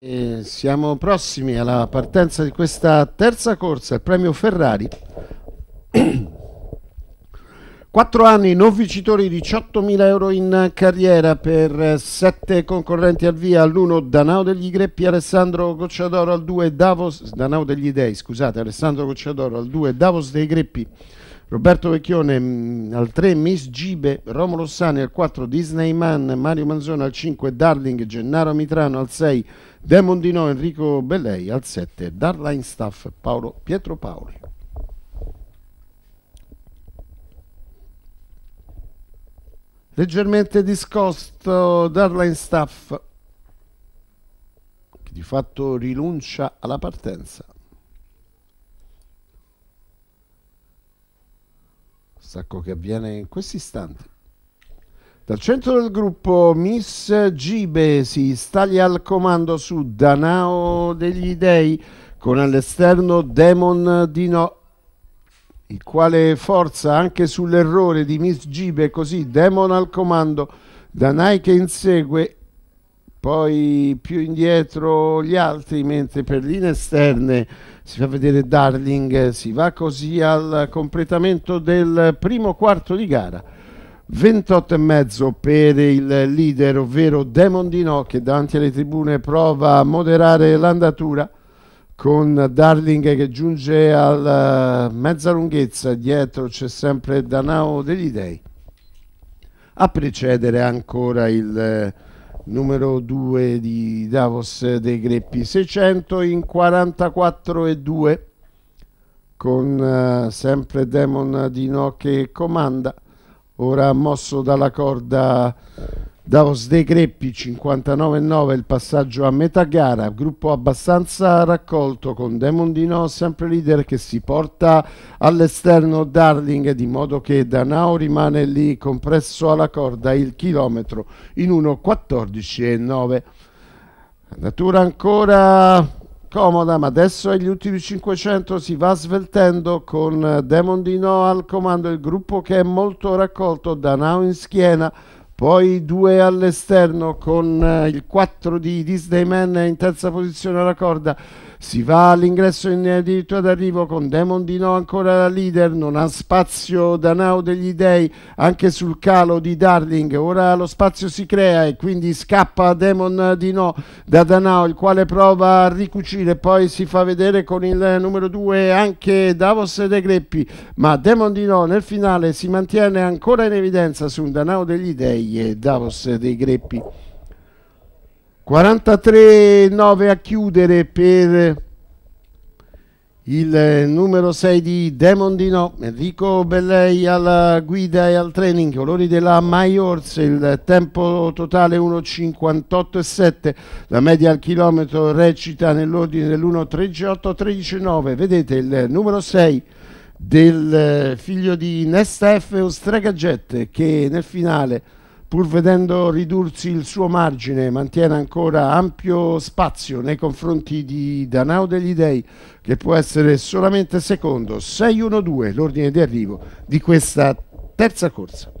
E siamo prossimi alla partenza di questa terza corsa, il premio Ferrari. Quattro anni, non vincitori, 18.000 euro in carriera per sette concorrenti al via, all'1 Danao degli Greppi, Alessandro Gocciadoro al 2 Davos, Danao degli Dei, scusate, Alessandro Gocciadoro al 2 Davos dei Greppi, Roberto Vecchione mh, mm, al 3 Miss Gibe, Romolo Sani al 4 Disney Man, Mario Manzone al 5 Darling, Gennaro Mitrano al 6 Demon Dino, Enrico Bellei al 7 Darline Staff, Paolo Pietro Paoli. Leggermente discosto Darline Staff che di fatto rinuncia alla partenza. Stacco che avviene in questi istanti. Dal centro del gruppo Miss Gibe si staglia al comando su Danao degli Dei con all'esterno Demon Dino il quale forza anche sull'errore di Miss Gibe così Demon al comando Danai che insegue poi più indietro gli altri, mentre per linee esterne si fa vedere Darling, si va così al completamento del primo quarto di gara. 28,5 per il leader, ovvero Demon Dino, che davanti alle tribune prova a moderare l'andatura con Darling che giunge alla eh, mezza lunghezza, dietro c'è sempre Danao degli Dei. A precedere ancora il eh, numero 2 di Davos dei Greppi 600 in 44 e 2 con uh, sempre Demon Dino che comanda ora mosso dalla corda Davos De Greppi 59-9 il passaggio a metà gara, gruppo abbastanza raccolto con Demon Dino sempre leader che si porta all'esterno Darling di modo che Danao rimane lì compresso alla corda il chilometro in 1.14.9. Natura ancora comoda ma adesso agli ultimi 500 si va sveltendo con Demon Dino al comando il gruppo che è molto raccolto Danao in schiena poi due all'esterno con eh, il 4 di Disney Man in terza posizione alla corda si va all'ingresso in addirittura d'arrivo con Demon di No ancora da leader, non ha spazio Danao degli dei anche sul calo di Darling, ora lo spazio si crea e quindi scappa Demon di No da Danao il quale prova a ricucire, poi si fa vedere con il numero 2 anche Davos De Greppi, ma Demon di No nel finale si mantiene ancora in evidenza su un Danao degli dei e Davos dei Greppi. 43-9 a chiudere per il numero 6 di Demon di No, Enrico Bellei alla guida e al training, colori della Maiors, il tempo totale 1.58.7, la media al chilometro recita nell'ordine dell'1.38.13.9, vedete il numero 6 del figlio di Nestef Ostragagget che nel finale pur vedendo ridursi il suo margine, mantiene ancora ampio spazio nei confronti di Danao degli Dei, che può essere solamente secondo, 6-1-2 l'ordine di arrivo di questa terza corsa.